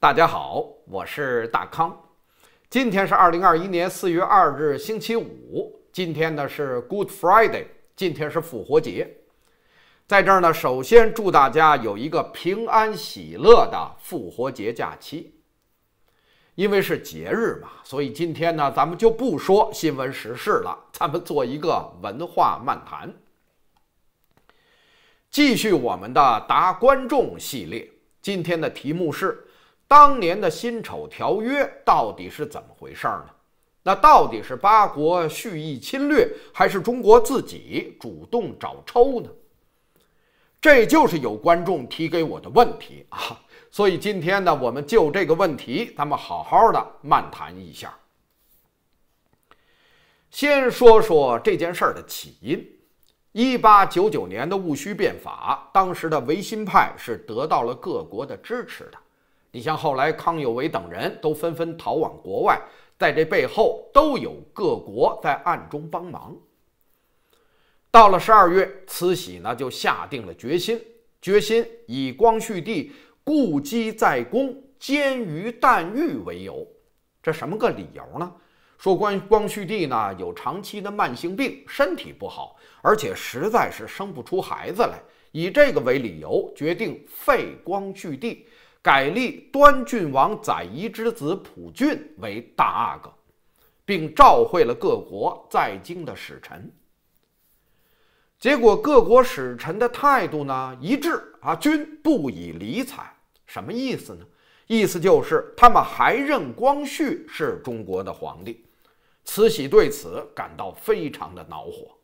大家好，我是大康。今天是二零二一年四月二日，星期五。今天呢是 Good Friday，今天是复活节。在这儿呢，首先祝大家有一个平安喜乐的复活节假期。因为是节日嘛，所以今天呢，咱们就不说新闻时事了，咱们做一个文化漫谈，继续我们的答观众系列。今天的题目是。当年的辛丑条约到底是怎么回事儿呢？那到底是八国蓄意侵略，还是中国自己主动找抽呢？这就是有观众提给我的问题啊。所以今天呢，我们就这个问题，咱们好好的慢谈一下。先说说这件事儿的起因：1899年的戊戌变法，当时的维新派是得到了各国的支持的。你像后来康有为等人都纷纷逃往国外，在这背后都有各国在暗中帮忙。到了十二月，慈禧呢就下定了决心，决心以光绪帝“故积在宫，监于旦御”为由，这什么个理由呢？说光光绪帝呢有长期的慢性病，身体不好，而且实在是生不出孩子来，以这个为理由，决定废光绪帝。改立端郡王载漪之子溥俊为大阿哥，并召会了各国在京的使臣。结果各国使臣的态度呢一致啊，均不以理睬。什么意思呢？意思就是他们还认光绪是中国的皇帝。慈禧对此感到非常的恼火，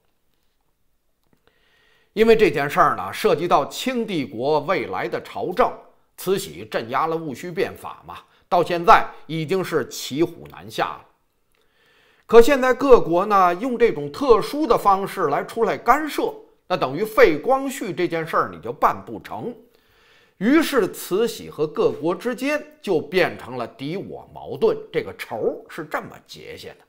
因为这件事儿呢，涉及到清帝国未来的朝政。慈禧镇压了戊戌变法嘛，到现在已经是骑虎难下了。可现在各国呢，用这种特殊的方式来出来干涉，那等于废光绪这件事儿你就办不成。于是慈禧和各国之间就变成了敌我矛盾，这个仇是这么结下的。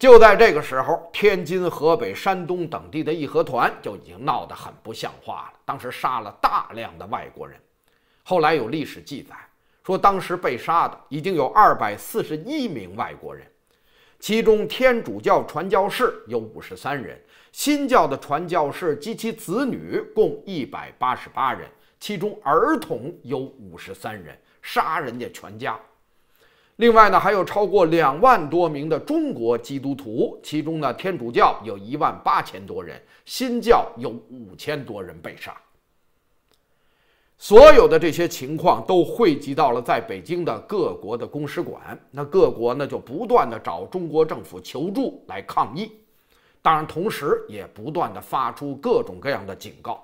就在这个时候，天津、河北、山东等地的义和团就已经闹得很不像话了。当时杀了大量的外国人，后来有历史记载说，当时被杀的已经有二百四十一名外国人，其中天主教传教士有五十三人，新教的传教士及其子女共一百八十八人，其中儿童有五十三人，杀人家全家。另外呢，还有超过两万多名的中国基督徒，其中呢，天主教有一万八千多人，新教有五千多人被杀。所有的这些情况都汇集到了在北京的各国的公使馆，那各国呢就不断的找中国政府求助来抗议，当然同时也不断的发出各种各样的警告。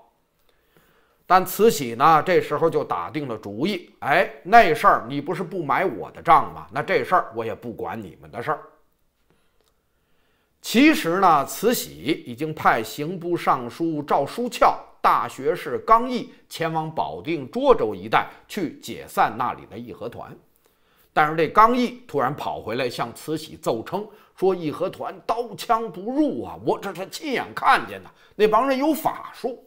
但慈禧呢？这时候就打定了主意。哎，那事儿你不是不买我的账吗？那这事儿我也不管你们的事儿。其实呢，慈禧已经派刑部尚书赵书翘、大学士刚毅前往保定涿州一带去解散那里的义和团。但是这刚毅突然跑回来向慈禧奏称说：“义和团刀枪不入啊！我这是亲眼看见的，那帮人有法术。”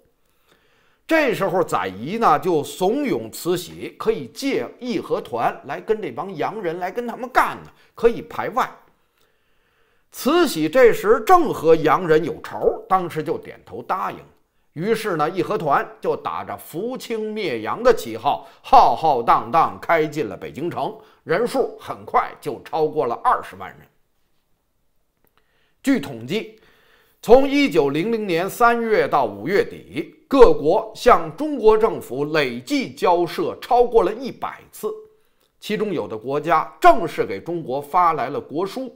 这时候，载漪呢就怂恿慈禧可以借义和团来跟这帮洋人来跟他们干呢，可以排外。慈禧这时正和洋人有仇，当时就点头答应。于是呢，义和团就打着“扶清灭洋”的旗号，浩浩荡荡开进了北京城，人数很快就超过了二十万人。据统计。从一九零零年三月到五月底，各国向中国政府累计交涉超过了一百次，其中有的国家正式给中国发来了国书，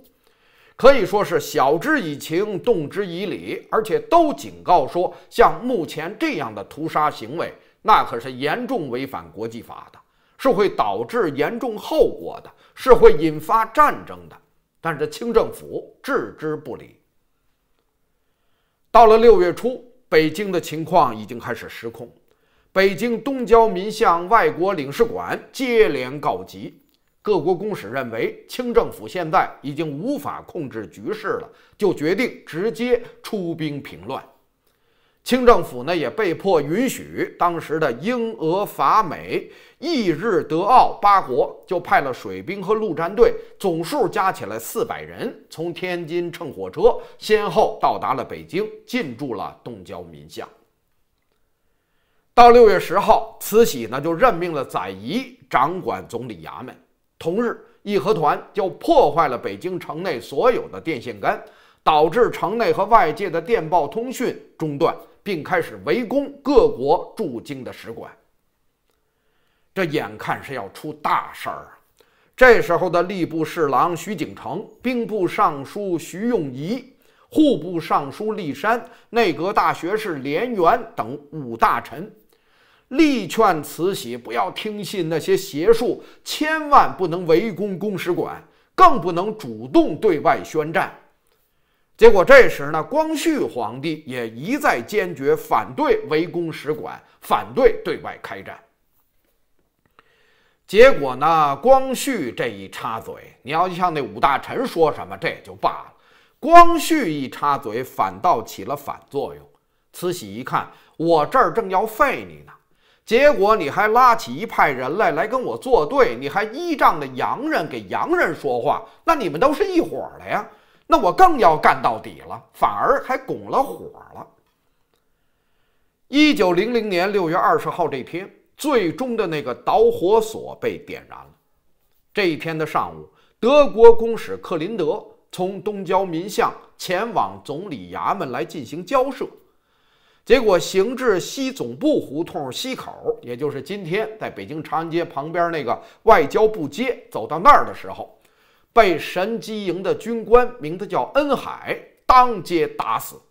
可以说是晓之以情，动之以理，而且都警告说，像目前这样的屠杀行为，那可是严重违反国际法的，是会导致严重后果的，是会引发战争的。但是清政府置之不理。到了六月初，北京的情况已经开始失控。北京东郊民巷外国领事馆接连告急，各国公使认为清政府现在已经无法控制局势了，就决定直接出兵平乱。清政府呢也被迫允许当时的英、俄、法、美、意、日、德、奥八国就派了水兵和陆战队，总数加起来四百人，从天津乘火车先后到达了北京，进驻了东交民巷。到六月十号，慈禧呢就任命了载漪掌管总理衙门。同日，义和团就破坏了北京城内所有的电线杆，导致城内和外界的电报通讯中断。并开始围攻各国驻京的使馆，这眼看是要出大事儿啊！这时候的吏部侍郎徐景城，兵部尚书徐用仪、户部尚书立山、内阁大学士廉元等五大臣，力劝慈禧不要听信那些邪术，千万不能围攻公使馆，更不能主动对外宣战。结果这时呢，光绪皇帝也一再坚决反对围攻使馆，反对对外开战。结果呢，光绪这一插嘴，你要像那五大臣说什么，这也就罢了。光绪一插嘴，反倒起了反作用。慈禧一看，我这儿正要废你呢，结果你还拉起一派人来来跟我作对，你还依仗着洋人给洋人说话，那你们都是一伙儿的呀。那我更要干到底了，反而还拱了火了。一九零零年六月二十号这天，最终的那个导火索被点燃了。这一天的上午，德国公使克林德从东交民巷前往总理衙门来进行交涉，结果行至西总部胡同西口，也就是今天在北京长安街旁边那个外交部街，走到那儿的时候。被神机营的军官，名字叫恩海，当街打死，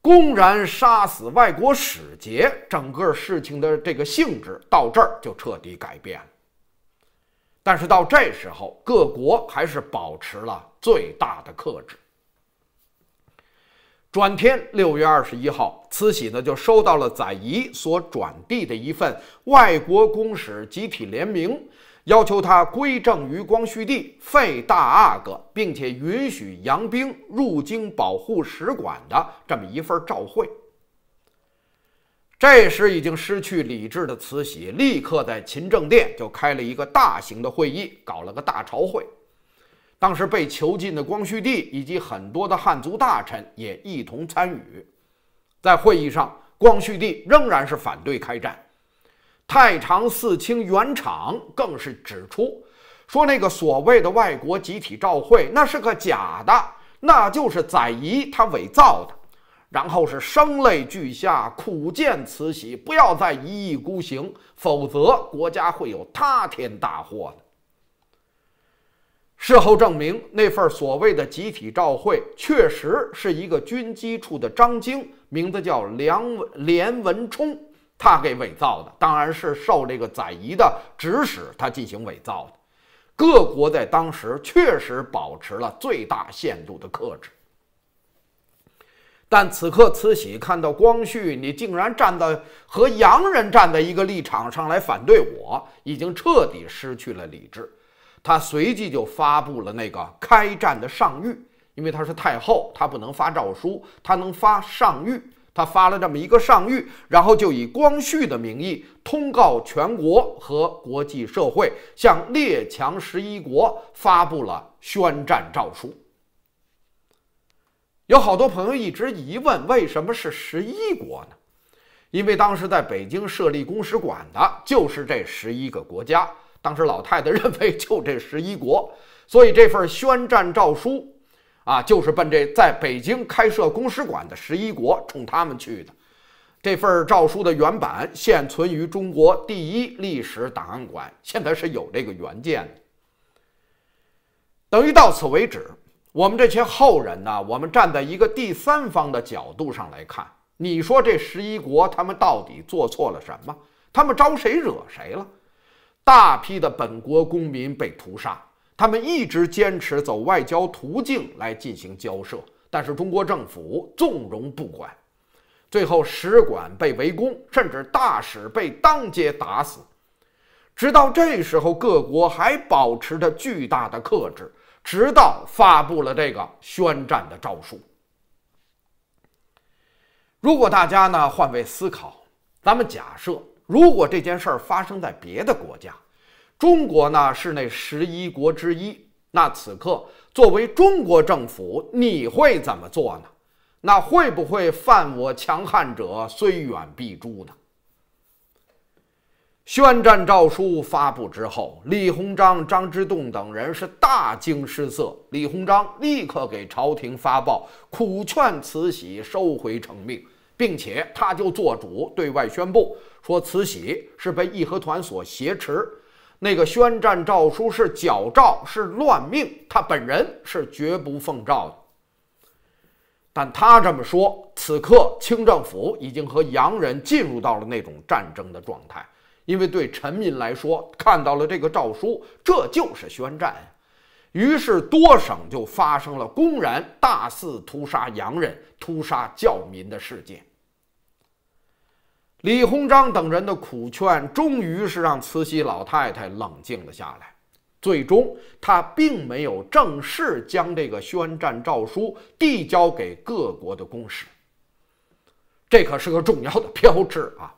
公然杀死外国使节，整个事情的这个性质到这儿就彻底改变了。但是到这时候，各国还是保持了最大的克制。转天，六月二十一号，慈禧呢就收到了载漪所转递的一份外国公使集体联名。要求他归政于光绪帝，废大阿哥，并且允许洋兵入京保护使馆的这么一份诏会。这时已经失去理智的慈禧立刻在勤政殿就开了一个大型的会议，搞了个大朝会。当时被囚禁的光绪帝以及很多的汉族大臣也一同参与。在会议上，光绪帝仍然是反对开战。太常寺卿袁昶更是指出，说那个所谓的外国集体照会，那是个假的，那就是载漪他伪造的。然后是声泪俱下，苦谏慈禧不要再一意孤行，否则国家会有塌天大祸的。事后证明，那份所谓的集体照会，确实是一个军机处的张经，名字叫梁连文冲。他给伪造的，当然是受这个载漪的指使，他进行伪造的。各国在当时确实保持了最大限度的克制，但此刻慈禧看到光绪你竟然站在和洋人站在一个立场上来反对我，已经彻底失去了理智。他随即就发布了那个开战的上谕，因为他是太后，他不能发诏书，他能发上谕。他发了这么一个上谕，然后就以光绪的名义通告全国和国际社会，向列强十一国发布了宣战诏书。有好多朋友一直疑问，为什么是十一国呢？因为当时在北京设立公使馆的就是这十一个国家，当时老太太认为就这十一国，所以这份宣战诏书。啊，就是奔这在北京开设公使馆的十一国冲他们去的。这份诏书的原版现存于中国第一历史档案馆，现在是有这个原件。等于到此为止，我们这些后人呢，我们站在一个第三方的角度上来看，你说这十一国他们到底做错了什么？他们招谁惹谁了？大批的本国公民被屠杀。他们一直坚持走外交途径来进行交涉，但是中国政府纵容不管，最后使馆被围攻，甚至大使被当街打死。直到这时候，各国还保持着巨大的克制，直到发布了这个宣战的诏书。如果大家呢换位思考，咱们假设如果这件事儿发生在别的国家。中国呢是那十一国之一，那此刻作为中国政府，你会怎么做呢？那会不会犯我强汉者，虽远必诛呢？宣战诏书发布之后，李鸿章、张之洞等人是大惊失色。李鸿章立刻给朝廷发报，苦劝慈禧收回成命，并且他就做主对外宣布说，慈禧是被义和团所挟持。那个宣战诏书是矫诏，是乱命，他本人是绝不奉诏的。但他这么说，此刻清政府已经和洋人进入到了那种战争的状态，因为对臣民来说，看到了这个诏书，这就是宣战。于是多省就发生了公然大肆屠杀洋人、屠杀教民的事件。李鸿章等人的苦劝，终于是让慈禧老太太冷静了下来。最终，他并没有正式将这个宣战诏书递交给各国的公使。这可是个重要的标志啊！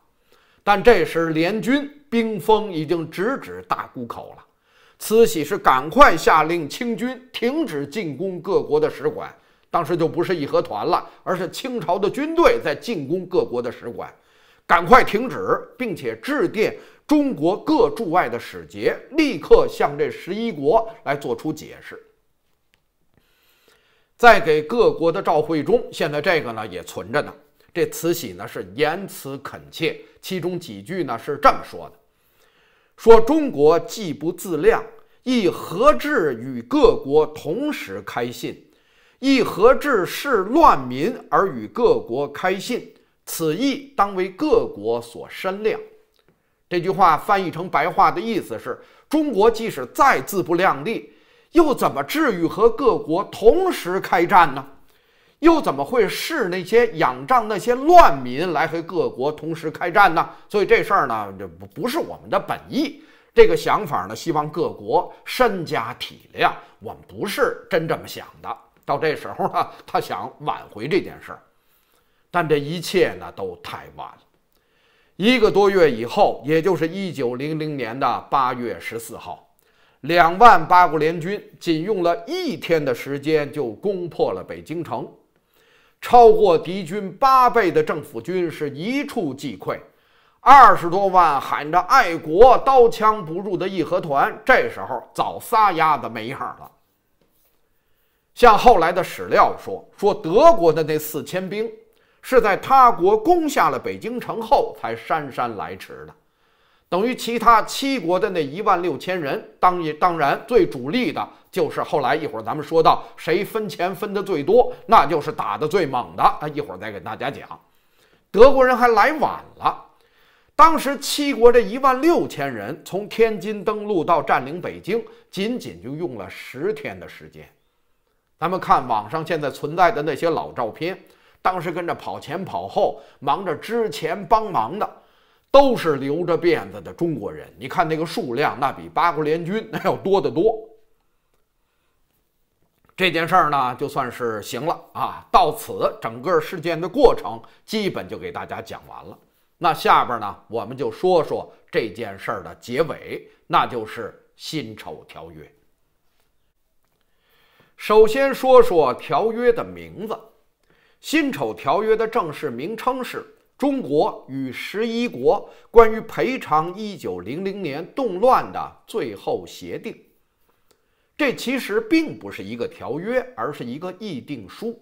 但这时，联军兵锋已经直指大沽口了。慈禧是赶快下令清军停止进攻各国的使馆。当时就不是义和团了，而是清朝的军队在进攻各国的使馆。赶快停止，并且致电中国各驻外的使节，立刻向这十一国来做出解释。在给各国的照会中，现在这个呢也存着呢。这慈禧呢是言辞恳切，其中几句呢是这么说的：说中国既不自量，亦何至与各国同时开信？亦何至是乱民而与各国开信？此意当为各国所申谅。这句话翻译成白话的意思是：中国即使再自不量力，又怎么至于和各国同时开战呢？又怎么会恃那些仰仗那些乱民来和各国同时开战呢？所以这事儿呢，这不不是我们的本意。这个想法呢，希望各国深加体谅，我们不是真这么想的。到这时候呢，他想挽回这件事儿。但这一切呢，都太晚了。一个多月以后，也就是一九零零年的八月十四号，两万八国联军仅用了一天的时间就攻破了北京城，超过敌军八倍的政府军是一触即溃，二十多万喊着爱国、刀枪不入的义和团，这时候早撒丫子没影了。像后来的史料说，说德国的那四千兵。是在他国攻下了北京城后才姗姗来迟的，等于其他七国的那一万六千人，当也当然最主力的就是后来一会儿咱们说到谁分钱分的最多，那就是打的最猛的啊，一会儿再给大家讲。德国人还来晚了，当时七国这一万六千人从天津登陆到占领北京，仅仅就用了十天的时间。咱们看网上现在存在的那些老照片。当时跟着跑前跑后，忙着之前帮忙的，都是留着辫子的中国人。你看那个数量，那比八国联军那要多得多。这件事儿呢，就算是行了啊。到此，整个事件的过程基本就给大家讲完了。那下边呢，我们就说说这件事儿的结尾，那就是《辛丑条约》。首先说说条约的名字。《辛丑条约》的正式名称是中国与十一国关于赔偿一九零零年动乱的最后协定。这其实并不是一个条约，而是一个议定书。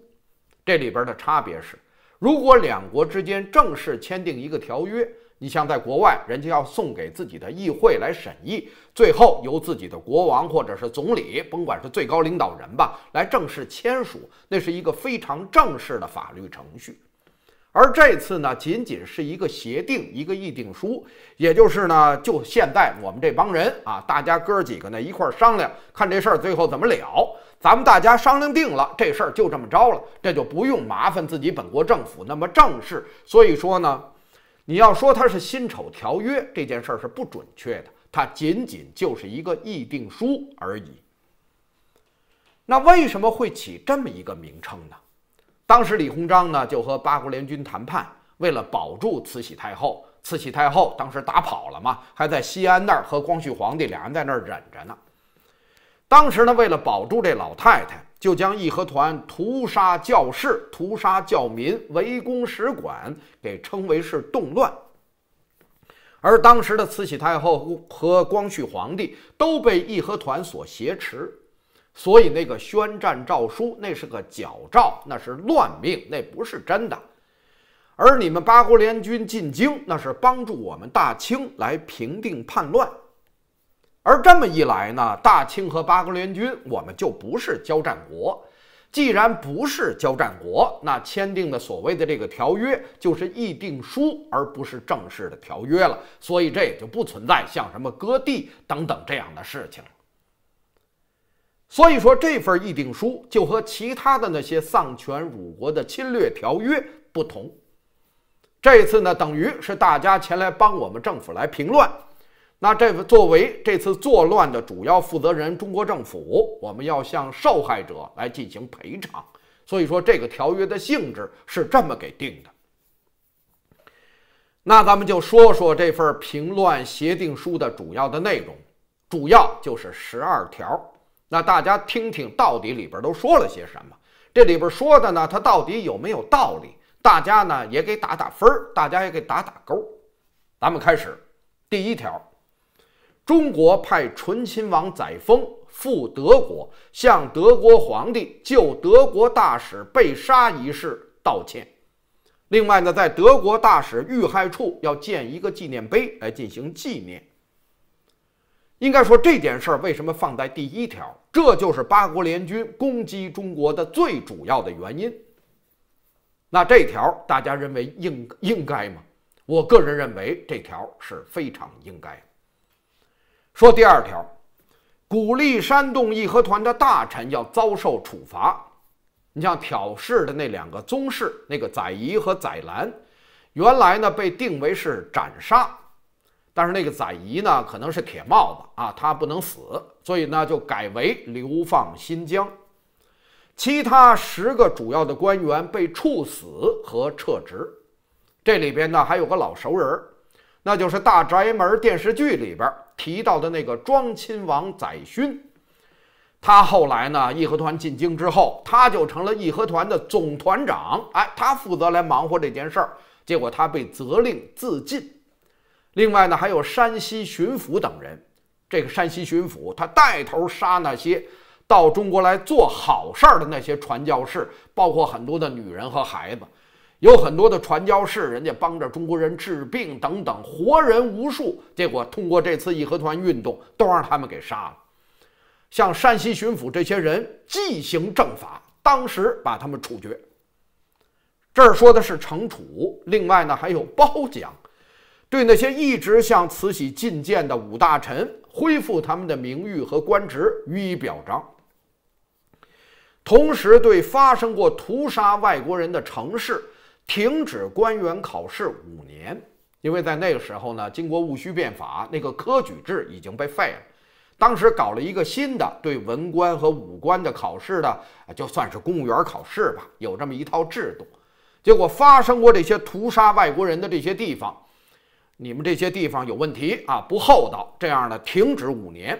这里边的差别是，如果两国之间正式签订一个条约。你像在国外，人家要送给自己的议会来审议，最后由自己的国王或者是总理，甭管是最高领导人吧，来正式签署，那是一个非常正式的法律程序。而这次呢，仅仅是一个协定、一个议定书，也就是呢，就现在我们这帮人啊，大家哥几个呢一块儿商量，看这事儿最后怎么了。咱们大家商量定了，这事儿就这么着了，这就不用麻烦自己本国政府那么正式。所以说呢。你要说它是《辛丑条约》这件事儿是不准确的，它仅仅就是一个议定书而已。那为什么会起这么一个名称呢？当时李鸿章呢就和八国联军谈判，为了保住慈禧太后，慈禧太后当时打跑了嘛，还在西安那儿和光绪皇帝两人在那儿忍着呢。当时呢，为了保住这老太太。就将义和团屠杀教士、屠杀教民、围攻使馆给称为是动乱，而当时的慈禧太后和光绪皇帝都被义和团所挟持，所以那个宣战诏书那是个矫诏，那是乱命，那不是真的。而你们八国联军进京，那是帮助我们大清来平定叛乱。而这么一来呢，大清和八国联军我们就不是交战国，既然不是交战国，那签订的所谓的这个条约就是议定书，而不是正式的条约了。所以这也就不存在像什么割地等等这样的事情。所以说这份议定书就和其他的那些丧权辱国的侵略条约不同。这次呢，等于是大家前来帮我们政府来平乱。那这个作为这次作乱的主要负责人，中国政府我们要向受害者来进行赔偿，所以说这个条约的性质是这么给定的。那咱们就说说这份平乱协定书的主要的内容，主要就是十二条。那大家听听到底里边都说了些什么？这里边说的呢，它到底有没有道理？大家呢也给打打分儿，大家也给打打勾。咱们开始，第一条。中国派醇亲王载沣赴德国，向德国皇帝就德国大使被杀一事道歉。另外呢，在德国大使遇害处要建一个纪念碑来进行纪念。应该说，这件事儿为什么放在第一条？这就是八国联军攻击中国的最主要的原因。那这条大家认为应应该吗？我个人认为这条是非常应该。的。说第二条，鼓励煽动义和团的大臣要遭受处罚。你像挑事的那两个宗室，那个载漪和载兰，原来呢被定为是斩杀，但是那个载漪呢可能是铁帽子啊，他不能死，所以呢就改为流放新疆。其他十个主要的官员被处死和撤职。这里边呢还有个老熟人，那就是《大宅门》电视剧里边。提到的那个庄亲王载勋，他后来呢？义和团进京之后，他就成了义和团的总团长。哎，他负责来忙活这件事儿，结果他被责令自尽。另外呢，还有山西巡抚等人。这个山西巡抚，他带头杀那些到中国来做好事儿的那些传教士，包括很多的女人和孩子。有很多的传教士，人家帮着中国人治病等等，活人无数。结果通过这次义和团运动，都让他们给杀了。像山西巡抚这些人，既行正法，当时把他们处决。这儿说的是惩处。另外呢，还有褒奖，对那些一直向慈禧进谏的五大臣，恢复他们的名誉和官职，予以表彰。同时，对发生过屠杀外国人的城市。停止官员考试五年，因为在那个时候呢，经过戊戌变法，那个科举制已经被废了。当时搞了一个新的对文官和武官的考试的，就算是公务员考试吧，有这么一套制度。结果发生过这些屠杀外国人的这些地方，你们这些地方有问题啊，不厚道，这样的停止五年，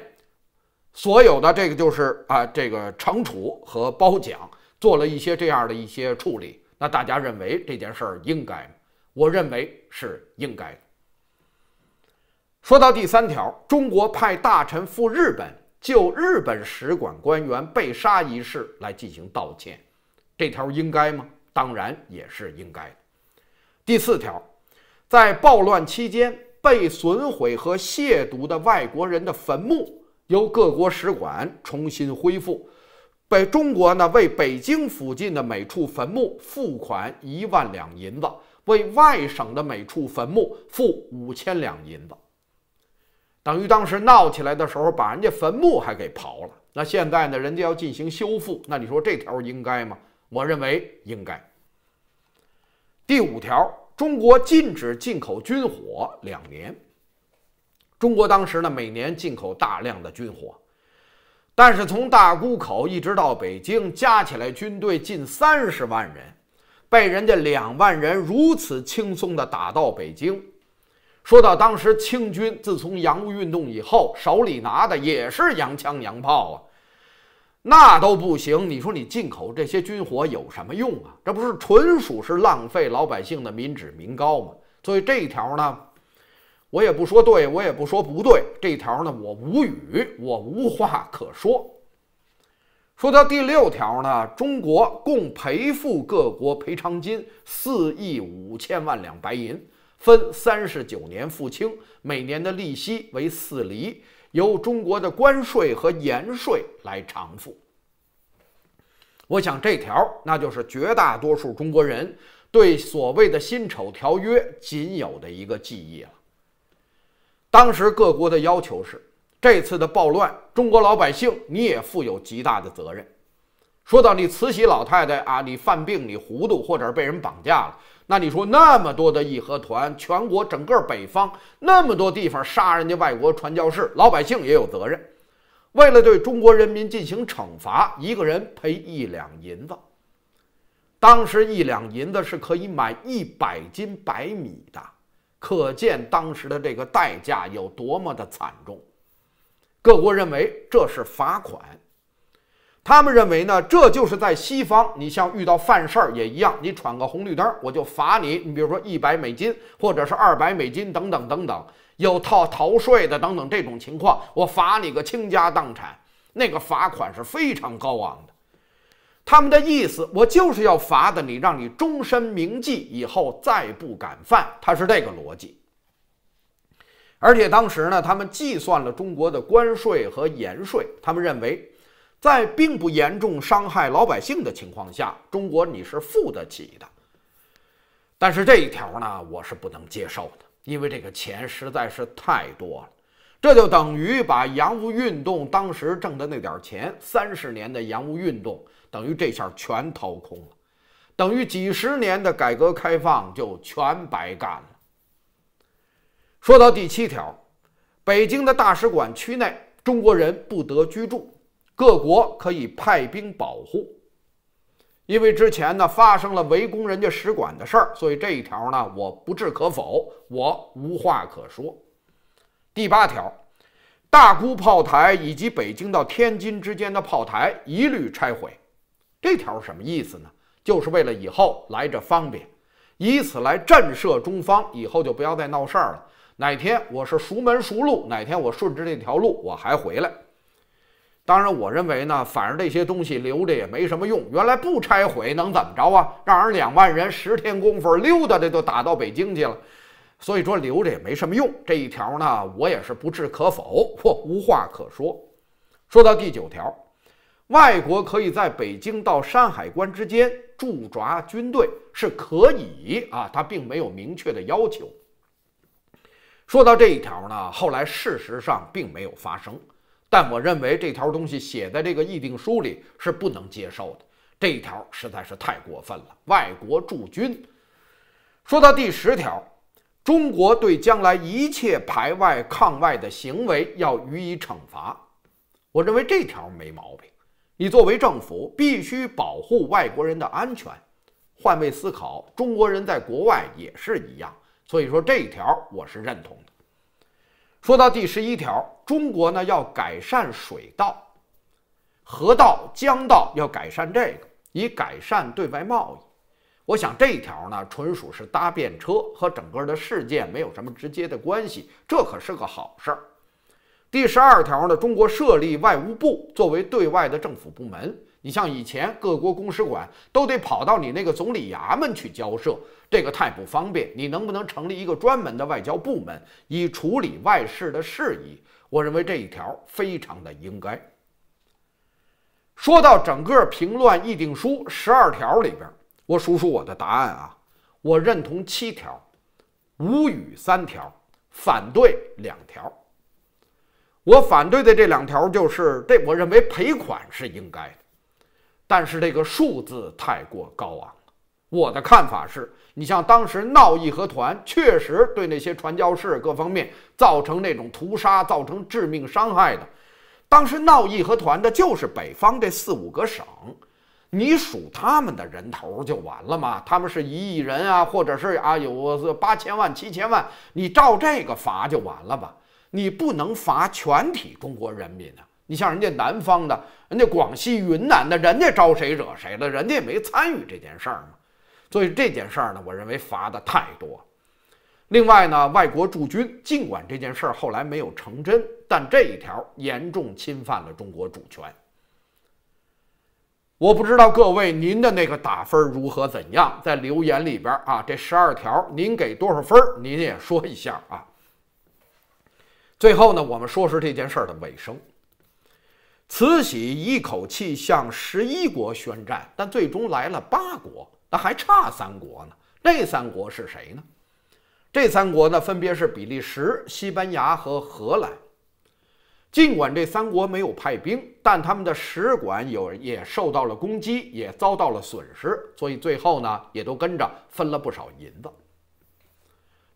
所有的这个就是啊，这个惩处和褒奖做了一些这样的一些处理。那大家认为这件事儿应该吗？我认为是应该的。说到第三条，中国派大臣赴日本就日本使馆官员被杀一事来进行道歉，这条应该吗？当然也是应该的。第四条，在暴乱期间被损毁和亵渎的外国人的坟墓，由各国使馆重新恢复。被中国呢，为北京附近的每处坟墓付款一万两银子，为外省的每处坟墓付五千两银子，等于当时闹起来的时候，把人家坟墓还给刨了。那现在呢，人家要进行修复，那你说这条应该吗？我认为应该。第五条，中国禁止进口军火两年。中国当时呢，每年进口大量的军火。但是从大沽口一直到北京，加起来军队近三十万人，被人家两万人如此轻松的打到北京。说到当时清军，自从洋务运动以后，手里拿的也是洋枪洋炮啊，那都不行。你说你进口这些军火有什么用啊？这不是纯属是浪费老百姓的民脂民膏吗？所以这一条呢。我也不说对，我也不说不对，这条呢，我无语，我无话可说。说到第六条呢，中国共赔付各国赔偿金四亿五千万两白银，分三十九年付清，每年的利息为四厘，由中国的关税和盐税来偿付。我想这条，那就是绝大多数中国人对所谓的《辛丑条约》仅有的一个记忆了。当时各国的要求是，这次的暴乱，中国老百姓你也负有极大的责任。说到你慈禧老太太啊，你犯病，你糊涂，或者被人绑架了，那你说那么多的义和团，全国整个北方那么多地方杀人家外国传教士，老百姓也有责任。为了对中国人民进行惩罚，一个人赔一两银子。当时一两银子是可以买一百斤白米的。可见当时的这个代价有多么的惨重。各国认为这是罚款，他们认为呢，这就是在西方，你像遇到犯事儿也一样，你闯个红绿灯，我就罚你，你比如说一百美金，或者是二百美金，等等等等。有套逃税的等等这种情况，我罚你个倾家荡产，那个罚款是非常高昂。他们的意思，我就是要罚的你，让你终身铭记，以后再不敢犯。他是这个逻辑。而且当时呢，他们计算了中国的关税和盐税，他们认为在并不严重伤害老百姓的情况下，中国你是付得起的。但是这一条呢，我是不能接受的，因为这个钱实在是太多了，这就等于把洋务运动当时挣的那点钱，三十年的洋务运动。等于这下全掏空了，等于几十年的改革开放就全白干了。说到第七条，北京的大使馆区内中国人不得居住，各国可以派兵保护。因为之前呢发生了围攻人家使馆的事儿，所以这一条呢我不置可否，我无话可说。第八条，大沽炮台以及北京到天津之间的炮台一律拆毁。这条什么意思呢？就是为了以后来这方便，以此来震慑中方，以后就不要再闹事儿了。哪天我是熟门熟路，哪天我顺着这条路我还回来。当然，我认为呢，反正这些东西留着也没什么用。原来不拆毁能怎么着啊？让人两万人十天功夫溜达的就打到北京去了，所以说留着也没什么用。这一条呢，我也是不置可否，或无话可说。说到第九条。外国可以在北京到山海关之间驻扎军队是可以啊，他并没有明确的要求。说到这一条呢，后来事实上并没有发生，但我认为这条东西写在这个议定书里是不能接受的，这一条实在是太过分了，外国驻军。说到第十条，中国对将来一切排外抗外的行为要予以惩罚，我认为这条没毛病。你作为政府必须保护外国人的安全，换位思考，中国人在国外也是一样。所以说这一条我是认同的。说到第十一条，中国呢要改善水道、河道、江道，要改善这个，以改善对外贸易。我想这一条呢，纯属是搭便车，和整个的事件没有什么直接的关系。这可是个好事儿。第十二条呢，中国设立外务部作为对外的政府部门。你像以前各国公使馆都得跑到你那个总理衙门去交涉，这个太不方便。你能不能成立一个专门的外交部门，以处理外事的事宜？我认为这一条非常的应该。说到整个平乱议定书十二条里边，我数数我的答案啊，我认同七条，无语三条，反对两条。我反对的这两条就是，这我认为赔款是应该的，但是这个数字太过高昂了。我的看法是，你像当时闹义和团，确实对那些传教士各方面造成那种屠杀、造成致命伤害的，当时闹义和团的就是北方这四五个省，你数他们的人头就完了吗？他们是一亿人啊，或者是啊有八千万、七千万，你照这个罚就完了吧？你不能罚全体中国人民啊！你像人家南方的，人家广西、云南的，人家招谁惹谁了？人家也没参与这件事儿嘛。所以这件事儿呢，我认为罚的太多。另外呢，外国驻军，尽管这件事儿后来没有成真，但这一条严重侵犯了中国主权。我不知道各位您的那个打分如何？怎样？在留言里边啊，这十二条您给多少分？您也说一下啊。最后呢，我们说说这件事儿的尾声。慈禧一口气向十一国宣战，但最终来了八国，那还差三国呢？那三国是谁呢？这三国呢，分别是比利时、西班牙和荷兰。尽管这三国没有派兵，但他们的使馆有也受到了攻击，也遭到了损失，所以最后呢，也都跟着分了不少银子。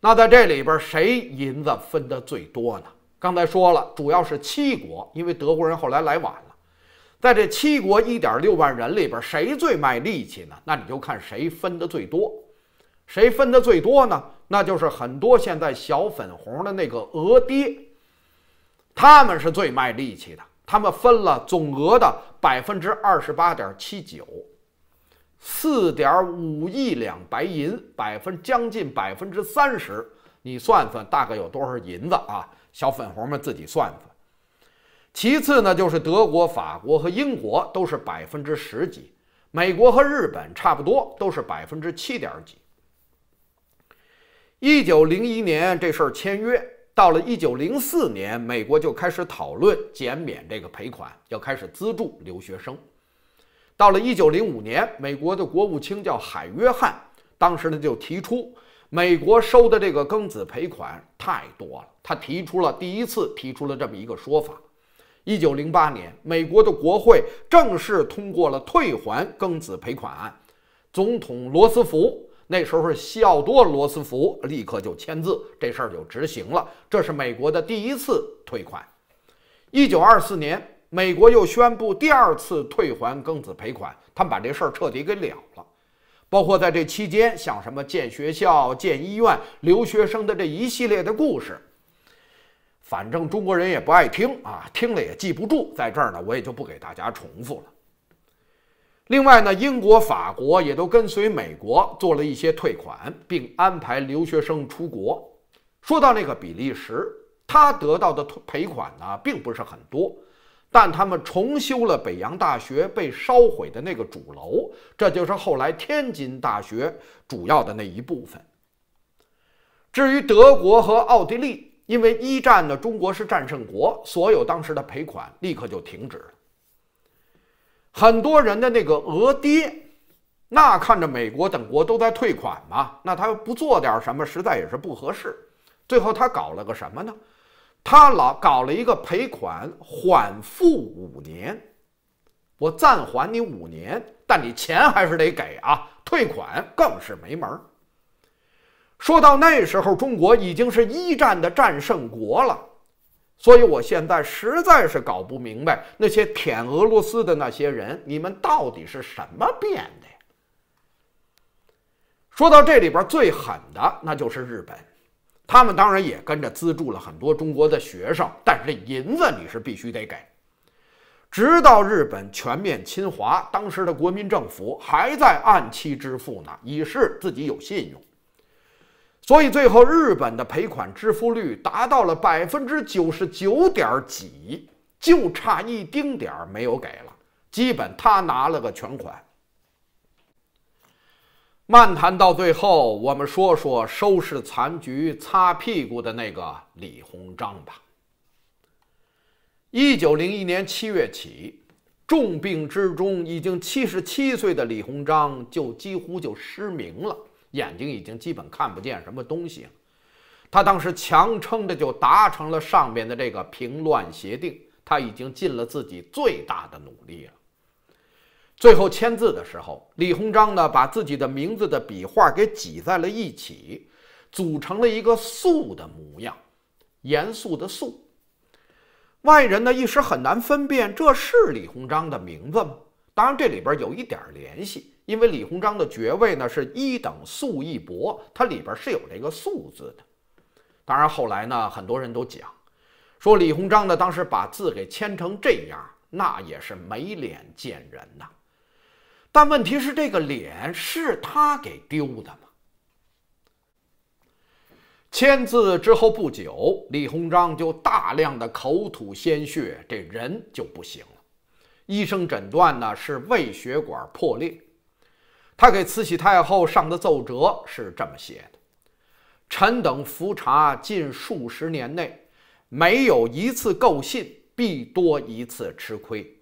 那在这里边谁银子分得最多呢？刚才说了，主要是七国，因为德国人后来来晚了。在这七国一点六万人里边，谁最卖力气呢？那你就看谁分得最多，谁分得最多呢？那就是很多现在小粉红的那个俄爹，他们是最卖力气的，他们分了总额的百分之二十八点七九。四点五亿两白银，百分将近百分之三十，你算算大概有多少银子啊？小粉红们自己算算。其次呢，就是德国、法国和英国都是百分之十几，美国和日本差不多都是百分之七点几。一九零一年这事儿签约，到了一九零四年，美国就开始讨论减免这个赔款，要开始资助留学生。到了一九零五年，美国的国务卿叫海约翰，当时呢就提出美国收的这个庚子赔款太多了，他提出了第一次提出了这么一个说法。一九零八年，美国的国会正式通过了退还庚子赔款，总统罗斯福那时候是西奥多·罗斯福，立刻就签字，这事儿就执行了。这是美国的第一次退款。一九二四年。美国又宣布第二次退还庚子赔款，他们把这事儿彻底给了了，包括在这期间，像什么建学校、建医院、留学生的这一系列的故事，反正中国人也不爱听啊，听了也记不住，在这儿呢，我也就不给大家重复了。另外呢，英国、法国也都跟随美国做了一些退款，并安排留学生出国。说到那个比利时，他得到的赔款呢，并不是很多。但他们重修了北洋大学被烧毁的那个主楼，这就是后来天津大学主要的那一部分。至于德国和奥地利，因为一战呢，中国是战胜国，所有当时的赔款立刻就停止了。很多人的那个俄爹，那看着美国等国都在退款嘛，那他不做点什么，实在也是不合适。最后他搞了个什么呢？他老搞了一个赔款缓付五年，我暂缓你五年，但你钱还是得给啊，退款更是没门儿。说到那时候，中国已经是一战的战胜国了，所以我现在实在是搞不明白那些舔俄罗斯的那些人，你们到底是什么变的呀？说到这里边最狠的，那就是日本。他们当然也跟着资助了很多中国的学生，但是这银子你是必须得给。直到日本全面侵华，当时的国民政府还在按期支付呢，以示自己有信用。所以最后日本的赔款支付率达到了百分之九十九点几，就差一丁点儿没有给了，基本他拿了个全款。漫谈到最后，我们说说收拾残局、擦屁股的那个李鸿章吧。一九零一年七月起，重病之中，已经七十七岁的李鸿章就几乎就失明了，眼睛已经基本看不见什么东西。他当时强撑着就达成了上面的这个平乱协定，他已经尽了自己最大的努力了。最后签字的时候，李鸿章呢，把自己的名字的笔画给挤在了一起，组成了一个“素”的模样，严肃的“素”。外人呢一时很难分辨，这是李鸿章的名字吗？当然，这里边有一点联系，因为李鸿章的爵位呢是一等肃一伯，它里边是有这个“肃”字的。当然，后来呢，很多人都讲说李鸿章呢，当时把字给签成这样，那也是没脸见人呐。但问题是，这个脸是他给丢的吗？签字之后不久，李鸿章就大量的口吐鲜血，这人就不行了。医生诊断呢是胃血管破裂。他给慈禧太后上的奏折是这么写的：“臣等复查近数十年内，没有一次够信必多一次吃亏。”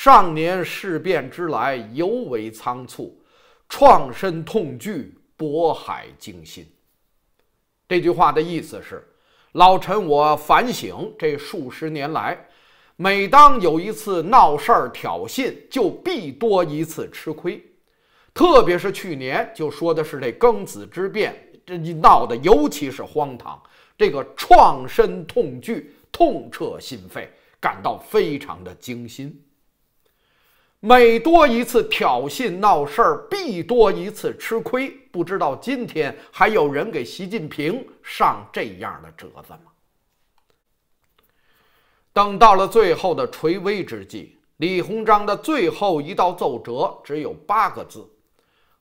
上年事变之来尤为仓促，创身痛惧，渤海惊心。这句话的意思是，老臣我反省这数十年来，每当有一次闹事儿挑衅，就必多一次吃亏。特别是去年，就说的是这庚子之变，这闹得尤其是荒唐。这个创身痛惧，痛彻心肺，感到非常的惊心。每多一次挑衅闹事儿，必多一次吃亏。不知道今天还有人给习近平上这样的折子吗？等到了最后的垂危之际，李鸿章的最后一道奏折只有八个字：“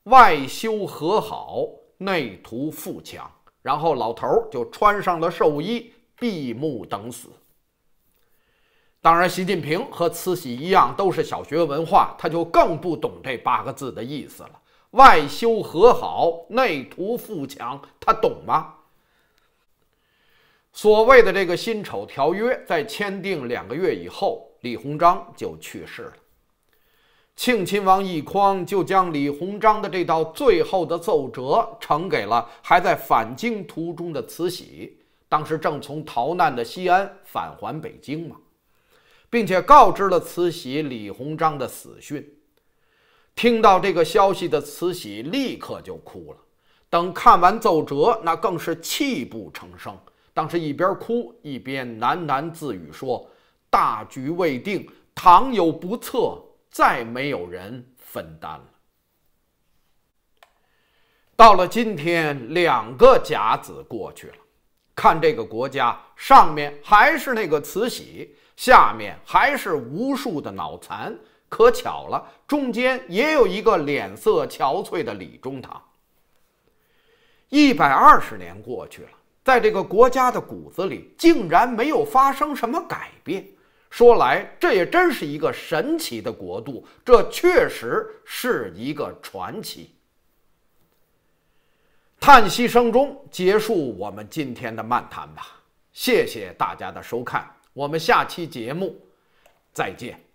外修和好，内图富强。”然后老头儿就穿上了寿衣，闭目等死。当然，习近平和慈禧一样都是小学文化，他就更不懂这八个字的意思了。外修和好，内图富强，他懂吗？所谓的这个《辛丑条约》，在签订两个月以后，李鸿章就去世了。庆亲王奕匡就将李鸿章的这道最后的奏折呈给了还在返京途中的慈禧，当时正从逃难的西安返还北京嘛。并且告知了慈禧李鸿章的死讯。听到这个消息的慈禧立刻就哭了，等看完奏折，那更是泣不成声。当时一边哭一边喃喃自语说：“大局未定，倘有不测，再没有人分担了。”到了今天，两个甲子过去了，看这个国家，上面还是那个慈禧。下面还是无数的脑残，可巧了，中间也有一个脸色憔悴的李中堂。一百二十年过去了，在这个国家的骨子里竟然没有发生什么改变。说来，这也真是一个神奇的国度，这确实是一个传奇。叹息声中结束我们今天的漫谈吧，谢谢大家的收看。我们下期节目再见。